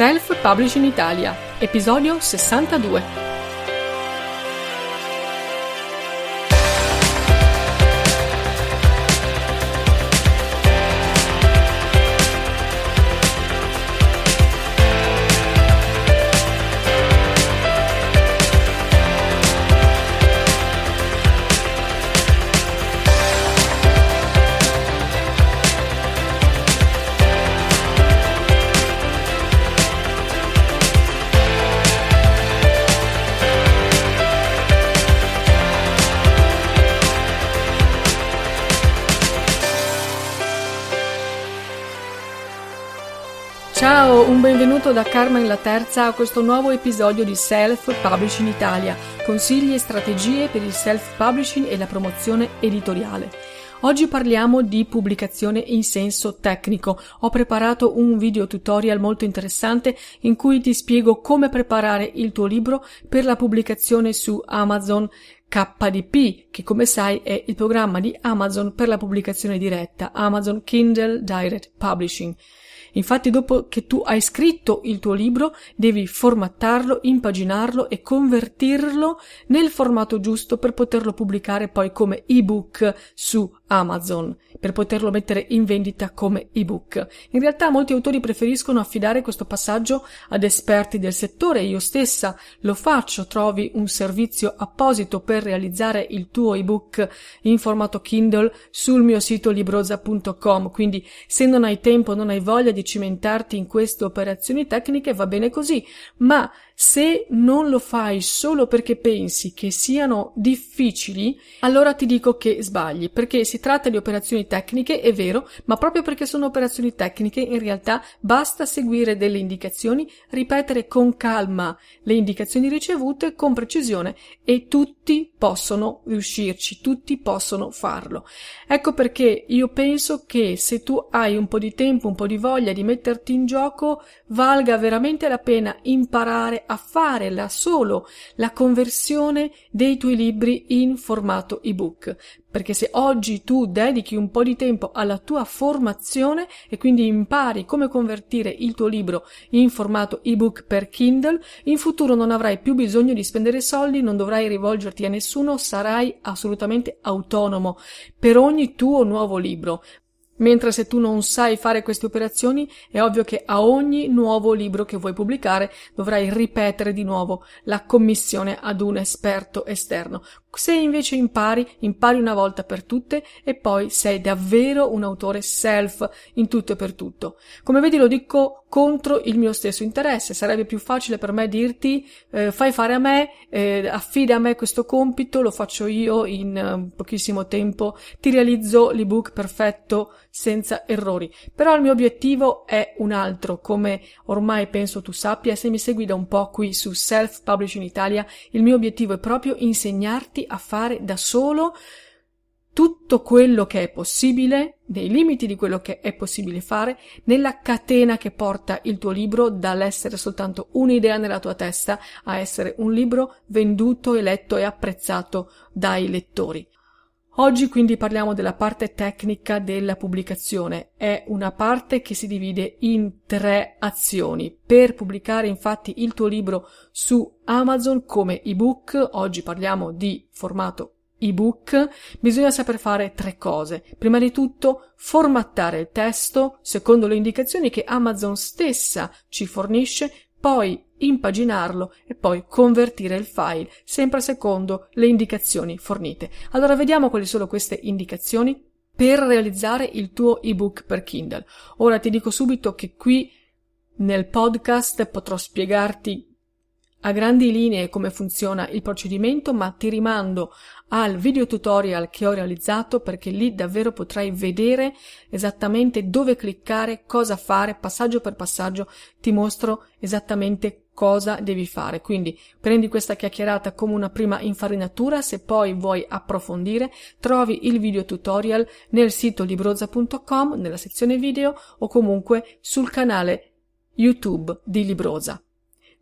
Self Publish in Italia, episodio 62. Ciao, un benvenuto da Carmen la Terza a questo nuovo episodio di Self Publishing Italia, consigli e strategie per il self publishing e la promozione editoriale. Oggi parliamo di pubblicazione in senso tecnico. Ho preparato un video tutorial molto interessante in cui ti spiego come preparare il tuo libro per la pubblicazione su Amazon KDP, che come sai è il programma di Amazon per la pubblicazione diretta, Amazon Kindle Direct Publishing. Infatti dopo che tu hai scritto il tuo libro devi formattarlo, impaginarlo e convertirlo nel formato giusto per poterlo pubblicare poi come ebook su Amazon per poterlo mettere in vendita come ebook. In realtà molti autori preferiscono affidare questo passaggio ad esperti del settore, io stessa lo faccio, trovi un servizio apposito per realizzare il tuo ebook in formato Kindle sul mio sito libroza.com, quindi se non hai tempo, non hai voglia di cimentarti in queste operazioni tecniche va bene così, ma se non lo fai solo perché pensi che siano difficili, allora ti dico che sbagli, perché si tratta di operazioni tecniche, è vero, ma proprio perché sono operazioni tecniche, in realtà basta seguire delle indicazioni, ripetere con calma le indicazioni ricevute con precisione e tutti possono riuscirci, tutti possono farlo. Ecco perché io penso che se tu hai un po' di tempo, un po' di voglia di metterti in gioco, valga veramente la pena imparare a fare la solo la conversione dei tuoi libri in formato ebook. Perché se oggi tu dedichi un po' di tempo alla tua formazione e quindi impari come convertire il tuo libro in formato ebook per Kindle, in futuro non avrai più bisogno di spendere soldi, non dovrai rivolgerti a nessuno, sarai assolutamente autonomo per ogni tuo nuovo libro. Mentre se tu non sai fare queste operazioni, è ovvio che a ogni nuovo libro che vuoi pubblicare dovrai ripetere di nuovo la commissione ad un esperto esterno. Se invece impari, impari una volta per tutte e poi sei davvero un autore self in tutto e per tutto. Come vedi lo dico contro il mio stesso interesse. Sarebbe più facile per me dirti eh, fai fare a me, eh, affida a me questo compito, lo faccio io in eh, pochissimo tempo, ti realizzo l'ebook perfetto senza errori. Però il mio obiettivo è un altro, come ormai penso tu sappia, se mi segui da un po' qui su Self Publishing Italia, il mio obiettivo è proprio insegnarti a fare da solo tutto quello che è possibile, nei limiti di quello che è possibile fare, nella catena che porta il tuo libro dall'essere soltanto un'idea nella tua testa a essere un libro venduto e letto e apprezzato dai lettori. Oggi quindi parliamo della parte tecnica della pubblicazione. È una parte che si divide in tre azioni. Per pubblicare infatti il tuo libro su Amazon come ebook, oggi parliamo di formato ebook, bisogna saper fare tre cose. Prima di tutto, formattare il testo secondo le indicazioni che Amazon stessa ci fornisce, poi impaginarlo e poi convertire il file sempre secondo le indicazioni fornite. Allora vediamo quali sono queste indicazioni per realizzare il tuo ebook per Kindle. Ora ti dico subito che qui nel podcast potrò spiegarti a grandi linee come funziona il procedimento, ma ti rimando al video tutorial che ho realizzato perché lì davvero potrai vedere esattamente dove cliccare, cosa fare, passaggio per passaggio ti mostro esattamente cosa devi fare. Quindi prendi questa chiacchierata come una prima infarinatura, se poi vuoi approfondire trovi il video tutorial nel sito libroza.com nella sezione video o comunque sul canale YouTube di Libroza.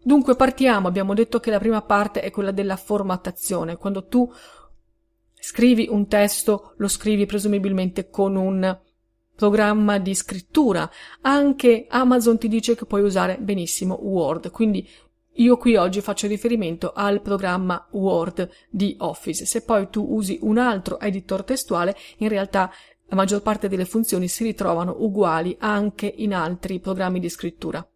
Dunque partiamo, abbiamo detto che la prima parte è quella della formattazione, quando tu scrivi un testo lo scrivi presumibilmente con un programma di scrittura, anche Amazon ti dice che puoi usare benissimo Word, quindi io qui oggi faccio riferimento al programma Word di Office. Se poi tu usi un altro editor testuale, in realtà la maggior parte delle funzioni si ritrovano uguali anche in altri programmi di scrittura.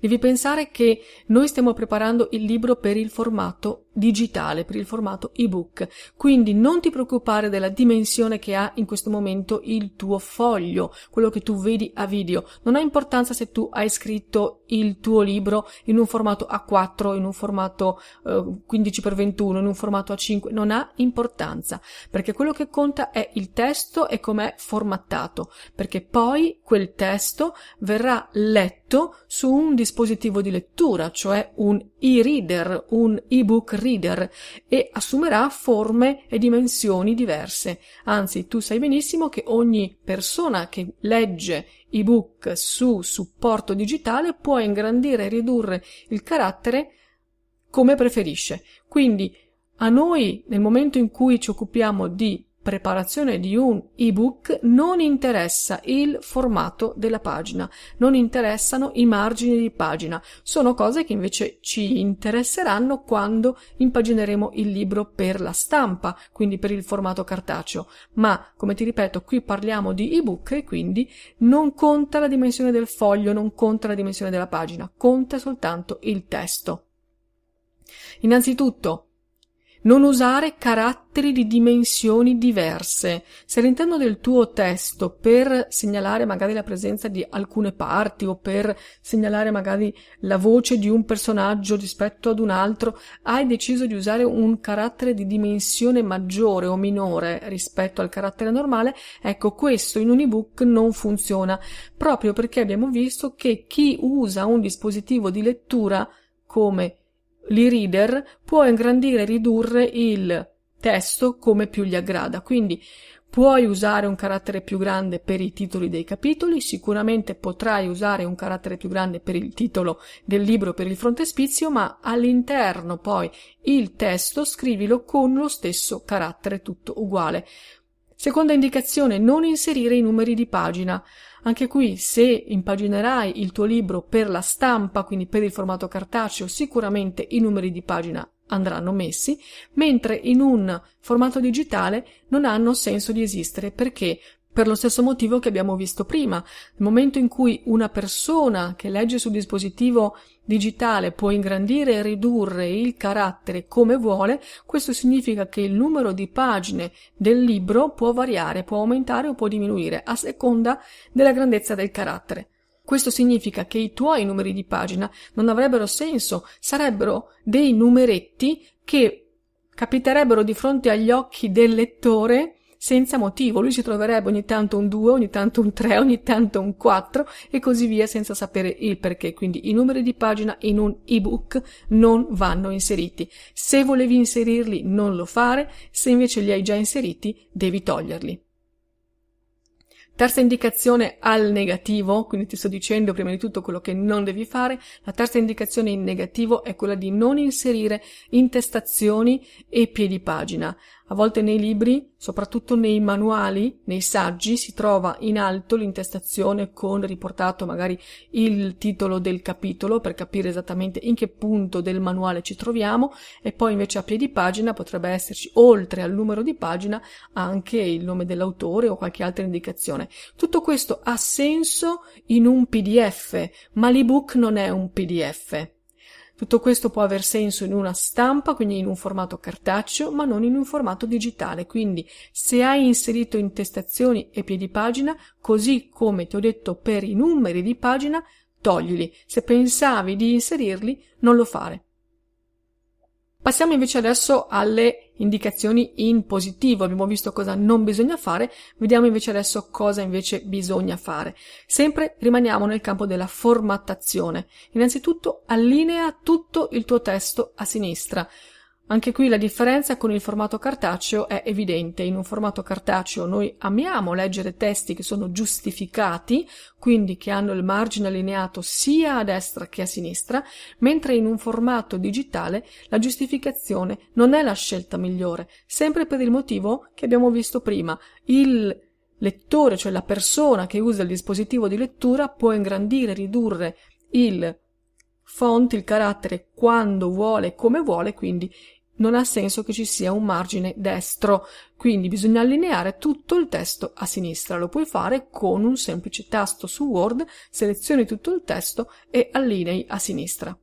Devi pensare che noi stiamo preparando il libro per il formato digitale, per il formato ebook. Quindi non ti preoccupare della dimensione che ha in questo momento il tuo foglio, quello che tu vedi a video. Non ha importanza se tu hai scritto il tuo libro in un formato A4, in un formato eh, 15x21, in un formato A5, non ha importanza, perché quello che conta è il testo e com'è formattato, perché poi quel testo verrà letto su un dispositivo di lettura, cioè un e-reader, un e-book reader e assumerà forme e dimensioni diverse. Anzi, tu sai benissimo che ogni persona che legge e-book su supporto digitale può ingrandire e ridurre il carattere come preferisce. Quindi a noi, nel momento in cui ci occupiamo di preparazione di un ebook non interessa il formato della pagina, non interessano i margini di pagina, sono cose che invece ci interesseranno quando impagineremo il libro per la stampa, quindi per il formato cartaceo, ma come ti ripeto qui parliamo di ebook e quindi non conta la dimensione del foglio, non conta la dimensione della pagina, conta soltanto il testo. Innanzitutto non usare caratteri di dimensioni diverse. Se all'interno del tuo testo per segnalare magari la presenza di alcune parti o per segnalare magari la voce di un personaggio rispetto ad un altro, hai deciso di usare un carattere di dimensione maggiore o minore rispetto al carattere normale, ecco questo in un ebook non funziona, proprio perché abbiamo visto che chi usa un dispositivo di lettura come l'e-reader può ingrandire e ridurre il testo come più gli aggrada. Quindi puoi usare un carattere più grande per i titoli dei capitoli, sicuramente potrai usare un carattere più grande per il titolo del libro per il frontespizio, ma all'interno poi il testo scrivilo con lo stesso carattere tutto uguale. Seconda indicazione, non inserire i numeri di pagina. Anche qui, se impaginerai il tuo libro per la stampa, quindi per il formato cartaceo, sicuramente i numeri di pagina andranno messi, mentre in un formato digitale non hanno senso di esistere perché per lo stesso motivo che abbiamo visto prima, nel momento in cui una persona che legge sul dispositivo digitale può ingrandire e ridurre il carattere come vuole, questo significa che il numero di pagine del libro può variare, può aumentare o può diminuire a seconda della grandezza del carattere. Questo significa che i tuoi numeri di pagina non avrebbero senso, sarebbero dei numeretti che capiterebbero di fronte agli occhi del lettore senza motivo, lui si troverebbe ogni tanto un 2, ogni tanto un 3, ogni tanto un 4 e così via senza sapere il perché, quindi i numeri di pagina in un ebook non vanno inseriti. Se volevi inserirli non lo fare, se invece li hai già inseriti devi toglierli. Terza indicazione al negativo, quindi ti sto dicendo prima di tutto quello che non devi fare, la terza indicazione in negativo è quella di non inserire intestazioni e piedi pagina. A volte nei libri, soprattutto nei manuali, nei saggi, si trova in alto l'intestazione con riportato magari il titolo del capitolo per capire esattamente in che punto del manuale ci troviamo e poi invece a piedi pagina potrebbe esserci oltre al numero di pagina anche il nome dell'autore o qualche altra indicazione. Tutto questo ha senso in un PDF, ma l'ebook non è un PDF. Tutto questo può aver senso in una stampa, quindi in un formato cartaceo, ma non in un formato digitale. Quindi se hai inserito intestazioni e piedi pagina, così come ti ho detto per i numeri di pagina, toglili. Se pensavi di inserirli, non lo fare. Passiamo invece adesso alle indicazioni in positivo, abbiamo visto cosa non bisogna fare, vediamo invece adesso cosa invece bisogna fare. Sempre rimaniamo nel campo della formattazione. Innanzitutto allinea tutto il tuo testo a sinistra. Anche qui la differenza con il formato cartaceo è evidente. In un formato cartaceo noi amiamo leggere testi che sono giustificati, quindi che hanno il margine allineato sia a destra che a sinistra, mentre in un formato digitale la giustificazione non è la scelta migliore, sempre per il motivo che abbiamo visto prima. Il lettore, cioè la persona che usa il dispositivo di lettura, può ingrandire, ridurre il font il carattere quando vuole e come vuole, quindi non ha senso che ci sia un margine destro, quindi bisogna allineare tutto il testo a sinistra. Lo puoi fare con un semplice tasto su Word, selezioni tutto il testo e allinei a sinistra.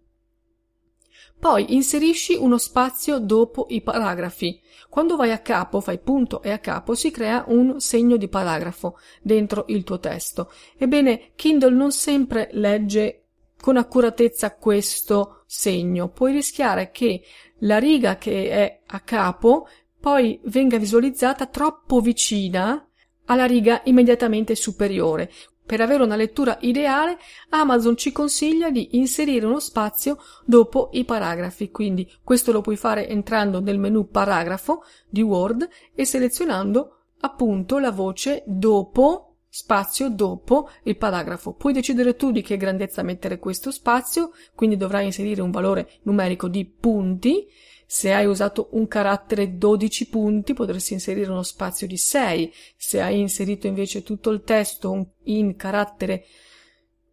Poi inserisci uno spazio dopo i paragrafi. Quando vai a capo, fai punto e a capo, si crea un segno di paragrafo dentro il tuo testo. Ebbene, Kindle non sempre legge con accuratezza questo segno, puoi rischiare che la riga che è a capo poi venga visualizzata troppo vicina alla riga immediatamente superiore. Per avere una lettura ideale, Amazon ci consiglia di inserire uno spazio dopo i paragrafi, quindi questo lo puoi fare entrando nel menu paragrafo di Word e selezionando appunto la voce dopo spazio dopo il paragrafo. Puoi decidere tu di che grandezza mettere questo spazio, quindi dovrai inserire un valore numerico di punti. Se hai usato un carattere 12 punti potresti inserire uno spazio di 6. Se hai inserito invece tutto il testo in carattere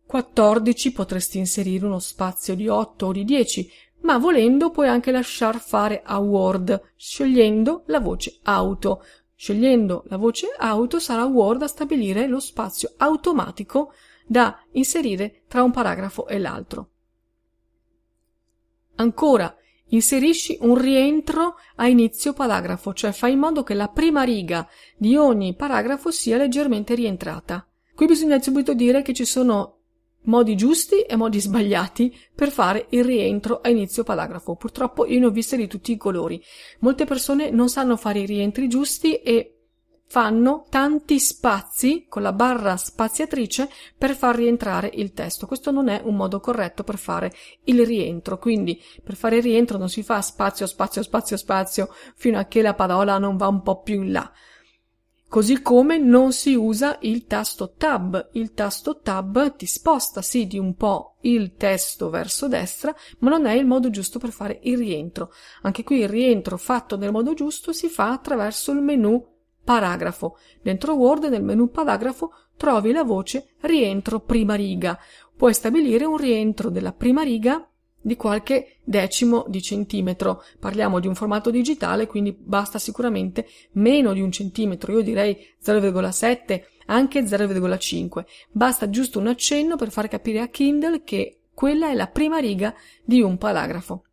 14 potresti inserire uno spazio di 8 o di 10, ma volendo puoi anche lasciar fare a Word scegliendo la voce auto. Scegliendo la voce auto sarà Word a stabilire lo spazio automatico da inserire tra un paragrafo e l'altro. Ancora, inserisci un rientro a inizio paragrafo, cioè fai in modo che la prima riga di ogni paragrafo sia leggermente rientrata. Qui bisogna subito dire che ci sono modi giusti e modi sbagliati per fare il rientro a inizio paragrafo. Purtroppo io ne ho viste di tutti i colori. Molte persone non sanno fare i rientri giusti e fanno tanti spazi con la barra spaziatrice per far rientrare il testo. Questo non è un modo corretto per fare il rientro, quindi per fare il rientro non si fa spazio, spazio, spazio, spazio fino a che la parola non va un po' più in là, Così come non si usa il tasto tab. Il tasto tab ti sposta sì di un po' il testo verso destra, ma non è il modo giusto per fare il rientro. Anche qui il rientro fatto nel modo giusto si fa attraverso il menu paragrafo. Dentro Word nel menu paragrafo trovi la voce rientro prima riga. Puoi stabilire un rientro della prima riga di qualche decimo di centimetro. Parliamo di un formato digitale, quindi basta sicuramente meno di un centimetro, io direi 0,7, anche 0,5. Basta giusto un accenno per far capire a Kindle che quella è la prima riga di un paragrafo.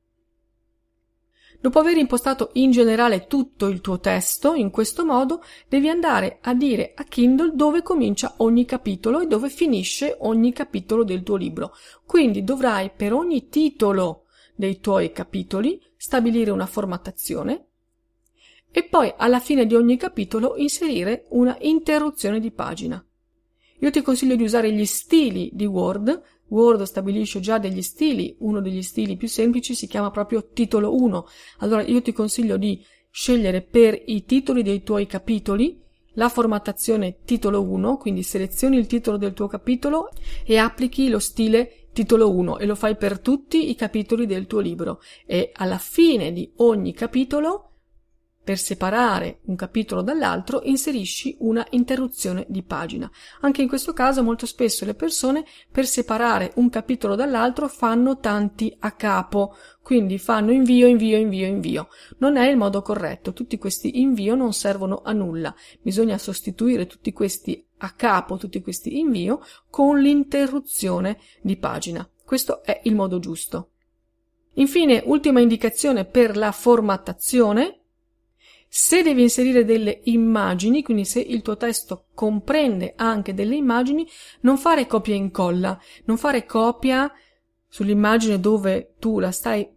Dopo aver impostato in generale tutto il tuo testo in questo modo, devi andare a dire a Kindle dove comincia ogni capitolo e dove finisce ogni capitolo del tuo libro. Quindi dovrai per ogni titolo dei tuoi capitoli stabilire una formattazione e poi alla fine di ogni capitolo inserire una interruzione di pagina. Io ti consiglio di usare gli stili di Word Word stabilisce già degli stili, uno degli stili più semplici si chiama proprio titolo 1. Allora io ti consiglio di scegliere per i titoli dei tuoi capitoli la formattazione titolo 1, quindi selezioni il titolo del tuo capitolo e applichi lo stile titolo 1 e lo fai per tutti i capitoli del tuo libro e alla fine di ogni capitolo per separare un capitolo dall'altro inserisci una interruzione di pagina. Anche in questo caso molto spesso le persone per separare un capitolo dall'altro fanno tanti a capo, quindi fanno invio, invio, invio, invio. Non è il modo corretto, tutti questi invio non servono a nulla, bisogna sostituire tutti questi a capo, tutti questi invio con l'interruzione di pagina. Questo è il modo giusto. Infine, ultima indicazione per la formattazione, se devi inserire delle immagini, quindi se il tuo testo comprende anche delle immagini, non fare copia e incolla, non fare copia sull'immagine dove tu la stai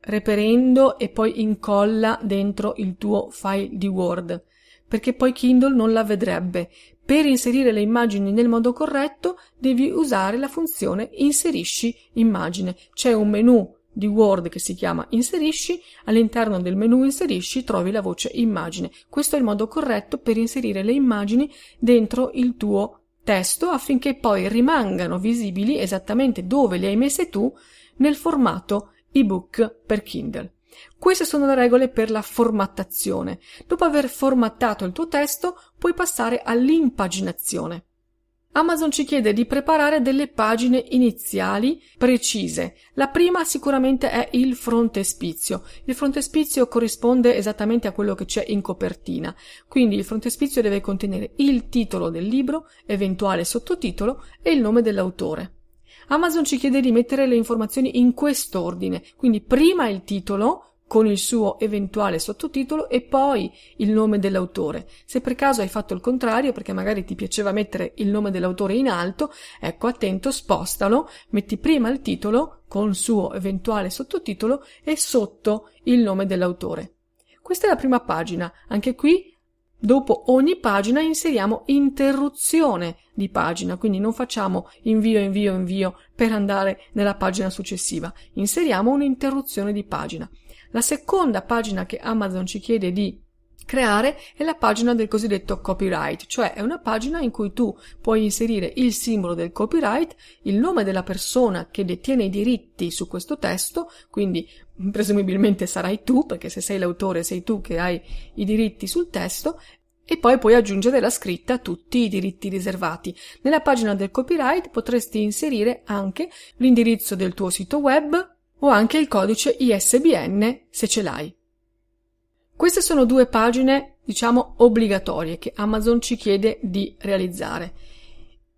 reperendo e poi incolla dentro il tuo file di Word, perché poi Kindle non la vedrebbe. Per inserire le immagini nel modo corretto devi usare la funzione inserisci immagine. C'è un menu di Word che si chiama Inserisci, all'interno del menu Inserisci trovi la voce Immagine. Questo è il modo corretto per inserire le immagini dentro il tuo testo affinché poi rimangano visibili esattamente dove le hai messe tu nel formato ebook per Kindle. Queste sono le regole per la formattazione. Dopo aver formattato il tuo testo, puoi passare all'impaginazione. Amazon ci chiede di preparare delle pagine iniziali precise. La prima sicuramente è il frontespizio. Il frontespizio corrisponde esattamente a quello che c'è in copertina. Quindi il frontespizio deve contenere il titolo del libro, eventuale sottotitolo e il nome dell'autore. Amazon ci chiede di mettere le informazioni in quest'ordine, quindi prima il titolo, con il suo eventuale sottotitolo e poi il nome dell'autore. Se per caso hai fatto il contrario, perché magari ti piaceva mettere il nome dell'autore in alto, ecco attento, spostalo, metti prima il titolo con il suo eventuale sottotitolo e sotto il nome dell'autore. Questa è la prima pagina. Anche qui Dopo ogni pagina inseriamo interruzione di pagina, quindi non facciamo invio, invio, invio per andare nella pagina successiva, inseriamo un'interruzione di pagina. La seconda pagina che Amazon ci chiede di creare è la pagina del cosiddetto copyright, cioè è una pagina in cui tu puoi inserire il simbolo del copyright, il nome della persona che detiene i diritti su questo testo, quindi presumibilmente sarai tu, perché se sei l'autore sei tu che hai i diritti sul testo, e poi puoi aggiungere la scritta tutti i diritti riservati. Nella pagina del copyright potresti inserire anche l'indirizzo del tuo sito web, o anche il codice ISBN se ce l'hai. Queste sono due pagine, diciamo, obbligatorie che Amazon ci chiede di realizzare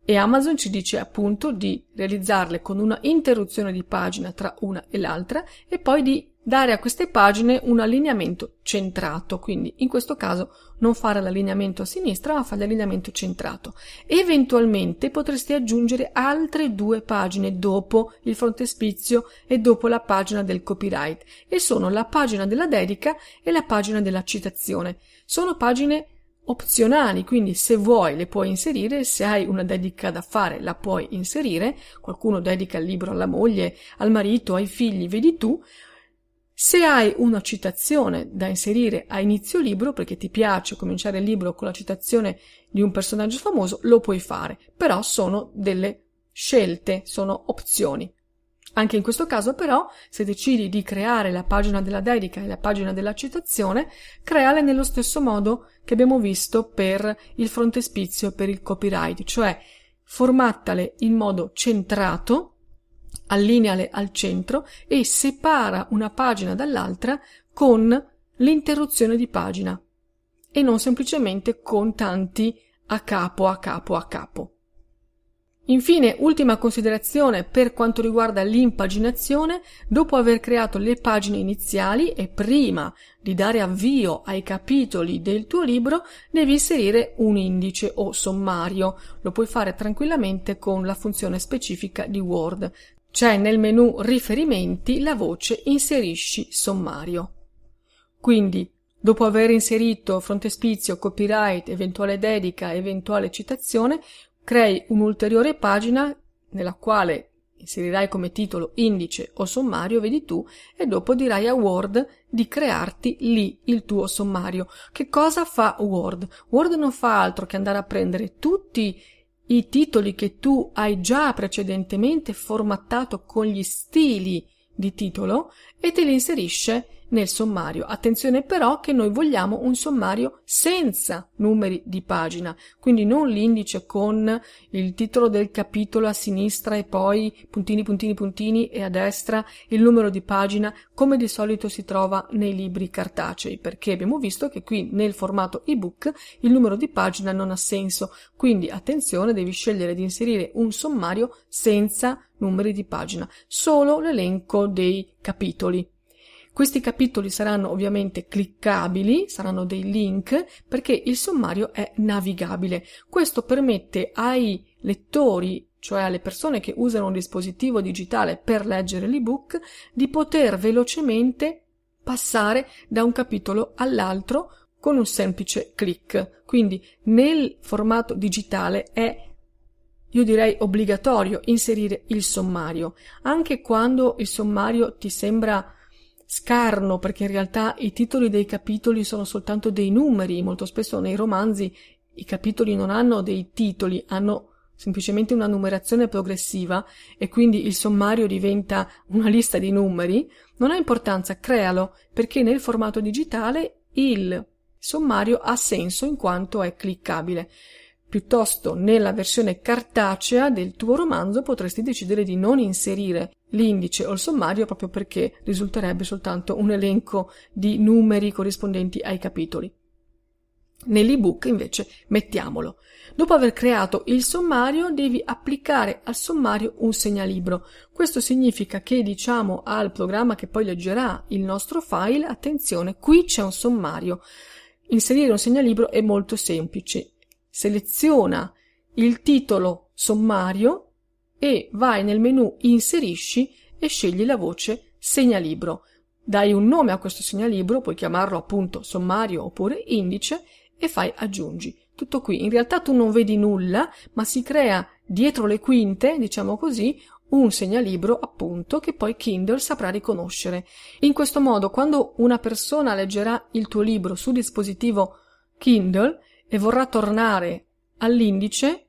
e Amazon ci dice appunto di realizzarle con una interruzione di pagina tra una e l'altra e poi di dare a queste pagine un allineamento centrato, quindi in questo caso non fare l'allineamento a sinistra ma fare l'allineamento centrato. Eventualmente potresti aggiungere altre due pagine dopo il frontespizio e dopo la pagina del copyright e sono la pagina della dedica e la pagina della citazione. Sono pagine opzionali, quindi se vuoi le puoi inserire, se hai una dedica da fare la puoi inserire, qualcuno dedica il libro alla moglie, al marito, ai figli, vedi tu. Se hai una citazione da inserire a inizio libro, perché ti piace cominciare il libro con la citazione di un personaggio famoso, lo puoi fare, però sono delle scelte, sono opzioni. Anche in questo caso però, se decidi di creare la pagina della dedica e la pagina della citazione, creale nello stesso modo che abbiamo visto per il frontespizio per il copyright, cioè formattale in modo centrato, allineale al centro e separa una pagina dall'altra con l'interruzione di pagina e non semplicemente con tanti a capo a capo a capo. Infine, ultima considerazione per quanto riguarda l'impaginazione, dopo aver creato le pagine iniziali e prima di dare avvio ai capitoli del tuo libro, devi inserire un indice o sommario. Lo puoi fare tranquillamente con la funzione specifica di Word. C'è nel menu riferimenti la voce inserisci sommario. Quindi, dopo aver inserito frontespizio, copyright, eventuale dedica, eventuale citazione, crei un'ulteriore pagina nella quale inserirai come titolo indice o sommario, vedi tu, e dopo dirai a Word di crearti lì il tuo sommario. Che cosa fa Word? Word non fa altro che andare a prendere tutti i titoli che tu hai già precedentemente formattato con gli stili di titolo e te li inserisce nel sommario. Attenzione però che noi vogliamo un sommario senza numeri di pagina, quindi non l'indice con il titolo del capitolo a sinistra e poi puntini puntini puntini e a destra il numero di pagina come di solito si trova nei libri cartacei, perché abbiamo visto che qui nel formato ebook il numero di pagina non ha senso, quindi attenzione devi scegliere di inserire un sommario senza numeri di pagina, solo l'elenco dei capitoli questi capitoli saranno ovviamente cliccabili, saranno dei link perché il sommario è navigabile. Questo permette ai lettori cioè alle persone che usano un dispositivo digitale per leggere l'ebook, di poter velocemente passare da un capitolo all'altro con un semplice clic. Quindi nel formato digitale è io direi obbligatorio inserire il sommario, anche quando il sommario ti sembra scarno perché in realtà i titoli dei capitoli sono soltanto dei numeri, molto spesso nei romanzi i capitoli non hanno dei titoli, hanno semplicemente una numerazione progressiva e quindi il sommario diventa una lista di numeri, non ha importanza, crealo, perché nel formato digitale il sommario ha senso in quanto è cliccabile. Piuttosto, nella versione cartacea del tuo romanzo potresti decidere di non inserire l'indice o il sommario proprio perché risulterebbe soltanto un elenco di numeri corrispondenti ai capitoli. Nell'ebook invece mettiamolo. Dopo aver creato il sommario devi applicare al sommario un segnalibro. Questo significa che diciamo al programma che poi leggerà il nostro file attenzione qui c'è un sommario. Inserire un segnalibro è molto semplice seleziona il titolo sommario e vai nel menu Inserisci e scegli la voce Segnalibro. Dai un nome a questo segnalibro, puoi chiamarlo appunto sommario oppure indice e fai aggiungi. Tutto qui. In realtà tu non vedi nulla, ma si crea dietro le quinte, diciamo così, un segnalibro appunto che poi Kindle saprà riconoscere. In questo modo, quando una persona leggerà il tuo libro su dispositivo Kindle, e vorrà tornare all'indice,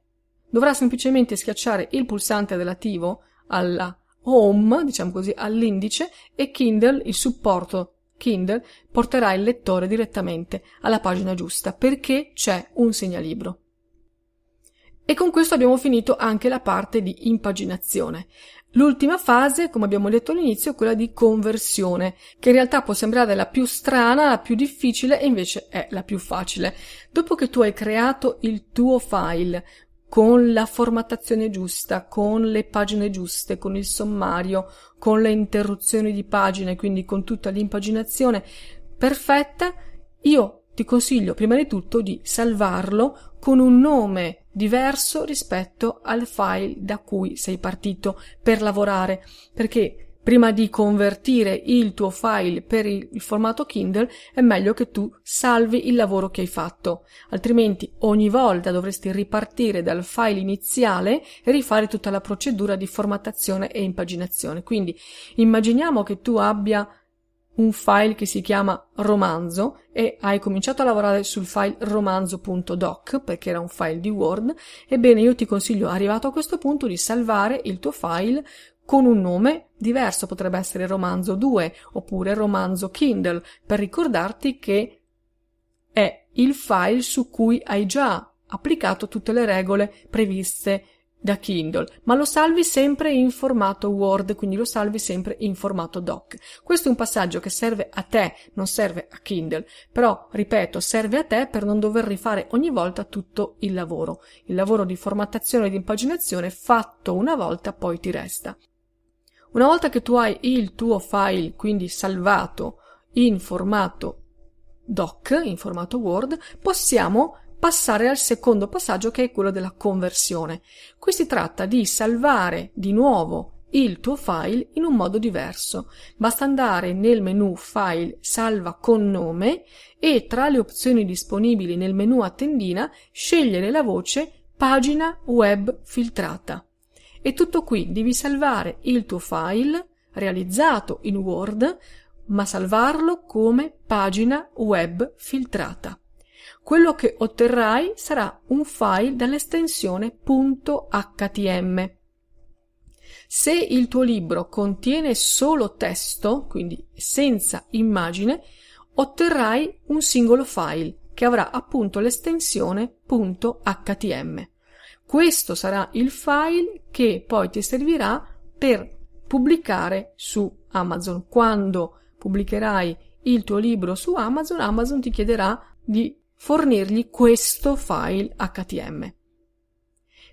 dovrà semplicemente schiacciare il pulsante relativo alla home, diciamo così, all'indice e Kindle, il supporto Kindle, porterà il lettore direttamente alla pagina giusta perché c'è un segnalibro. E con questo abbiamo finito anche la parte di impaginazione. L'ultima fase, come abbiamo detto all'inizio, è quella di conversione, che in realtà può sembrare la più strana, la più difficile e invece è la più facile. Dopo che tu hai creato il tuo file con la formattazione giusta, con le pagine giuste, con il sommario, con le interruzioni di pagine, quindi con tutta l'impaginazione perfetta, io ti consiglio prima di tutto di salvarlo con un nome diverso rispetto al file da cui sei partito per lavorare, perché prima di convertire il tuo file per il formato Kindle è meglio che tu salvi il lavoro che hai fatto, altrimenti ogni volta dovresti ripartire dal file iniziale e rifare tutta la procedura di formattazione e impaginazione. Quindi immaginiamo che tu abbia un file che si chiama romanzo e hai cominciato a lavorare sul file romanzo.doc perché era un file di Word, ebbene io ti consiglio arrivato a questo punto di salvare il tuo file con un nome diverso, potrebbe essere romanzo 2 oppure romanzo Kindle, per ricordarti che è il file su cui hai già applicato tutte le regole previste da Kindle, ma lo salvi sempre in formato Word, quindi lo salvi sempre in formato doc. Questo è un passaggio che serve a te, non serve a Kindle, però, ripeto, serve a te per non dover rifare ogni volta tutto il lavoro. Il lavoro di formattazione e di impaginazione fatto una volta poi ti resta. Una volta che tu hai il tuo file, quindi salvato in formato doc, in formato Word, possiamo passare al secondo passaggio che è quello della conversione. Qui si tratta di salvare di nuovo il tuo file in un modo diverso. Basta andare nel menu File Salva con nome e tra le opzioni disponibili nel menu a tendina scegliere la voce Pagina web filtrata. È tutto qui, devi salvare il tuo file realizzato in Word, ma salvarlo come pagina web filtrata quello che otterrai sarà un file dall'estensione .htm. Se il tuo libro contiene solo testo, quindi senza immagine, otterrai un singolo file che avrà appunto l'estensione .htm. Questo sarà il file che poi ti servirà per pubblicare su Amazon. Quando pubblicherai il tuo libro su Amazon, Amazon ti chiederà di fornirgli questo file HTML.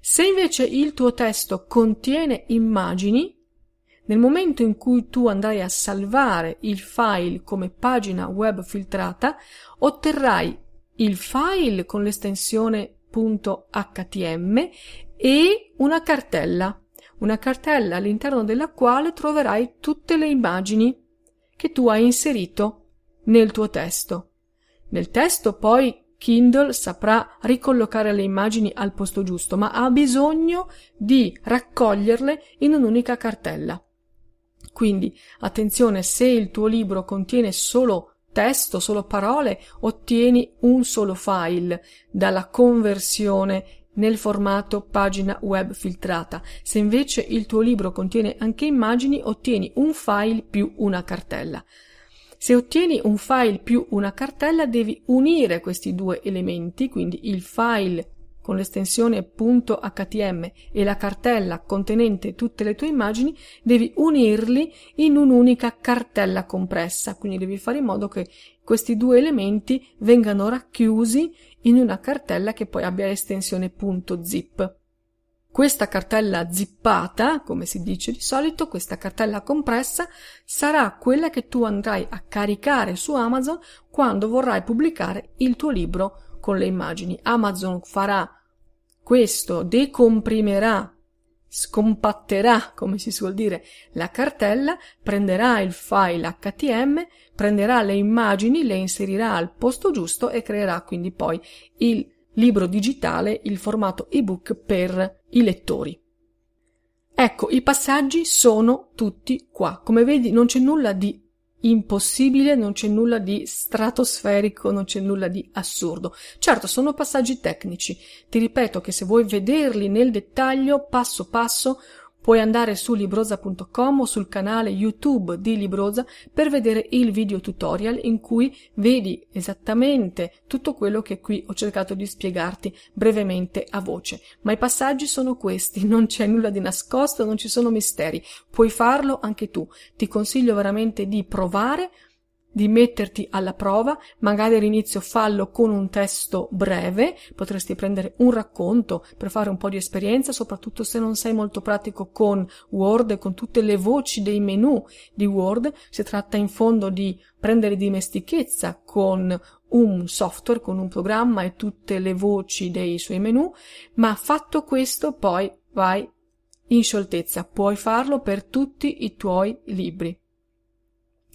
Se invece il tuo testo contiene immagini, nel momento in cui tu andrai a salvare il file come pagina web filtrata, otterrai il file con l'estensione .htm e una cartella, una cartella all'interno della quale troverai tutte le immagini che tu hai inserito nel tuo testo. Nel testo poi Kindle saprà ricollocare le immagini al posto giusto, ma ha bisogno di raccoglierle in un'unica cartella. Quindi attenzione, se il tuo libro contiene solo testo, solo parole, ottieni un solo file dalla conversione nel formato pagina web filtrata. Se invece il tuo libro contiene anche immagini, ottieni un file più una cartella. Se ottieni un file più una cartella devi unire questi due elementi, quindi il file con l'estensione .htm e la cartella contenente tutte le tue immagini, devi unirli in un'unica cartella compressa, quindi devi fare in modo che questi due elementi vengano racchiusi in una cartella che poi abbia l'estensione .zip. Questa cartella zippata, come si dice di solito, questa cartella compressa, sarà quella che tu andrai a caricare su Amazon quando vorrai pubblicare il tuo libro con le immagini. Amazon farà questo, decomprimerà, scompatterà, come si suol dire, la cartella, prenderà il file HTM, prenderà le immagini, le inserirà al posto giusto e creerà quindi poi il libro digitale il formato ebook per i lettori. Ecco, i passaggi sono tutti qua. Come vedi non c'è nulla di impossibile, non c'è nulla di stratosferico, non c'è nulla di assurdo. Certo, sono passaggi tecnici. Ti ripeto che se vuoi vederli nel dettaglio, passo passo, Puoi andare su libroza.com o sul canale YouTube di Libroza per vedere il video tutorial in cui vedi esattamente tutto quello che qui ho cercato di spiegarti brevemente a voce. Ma i passaggi sono questi, non c'è nulla di nascosto, non ci sono misteri. Puoi farlo anche tu. Ti consiglio veramente di provare di metterti alla prova, magari all'inizio fallo con un testo breve, potresti prendere un racconto per fare un po' di esperienza, soprattutto se non sei molto pratico con Word con tutte le voci dei menu di Word, si tratta in fondo di prendere dimestichezza con un software, con un programma e tutte le voci dei suoi menu, ma fatto questo poi vai in scioltezza, puoi farlo per tutti i tuoi libri.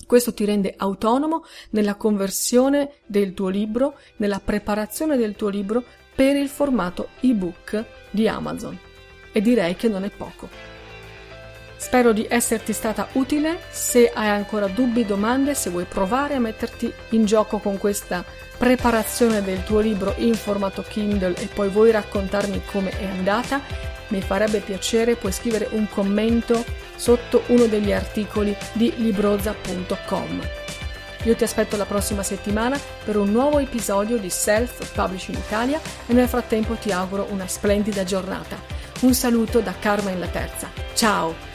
Questo ti rende autonomo nella conversione del tuo libro, nella preparazione del tuo libro per il formato ebook di Amazon. E direi che non è poco. Spero di esserti stata utile, se hai ancora dubbi, domande, se vuoi provare a metterti in gioco con questa preparazione del tuo libro in formato Kindle e poi vuoi raccontarmi come è andata, mi farebbe piacere, puoi scrivere un commento sotto uno degli articoli di libroza.com. Io ti aspetto la prossima settimana per un nuovo episodio di Self Publishing Italia e nel frattempo ti auguro una splendida giornata. Un saluto da Carmen la Terza. Ciao!